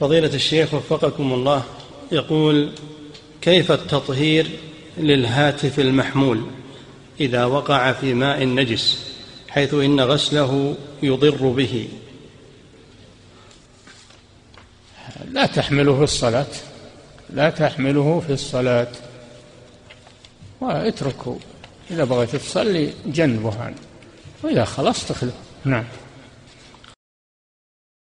فضيلة الشيخ وفقكم الله يقول كيف التطهير للهاتف المحمول إذا وقع في ماء نجس حيث إن غسله يضر به لا تحمله في الصلاة لا تحمله في الصلاة واتركه إذا بغيت تصلي جنبه عنه يعني. وإذا خلصت تخلفه نعم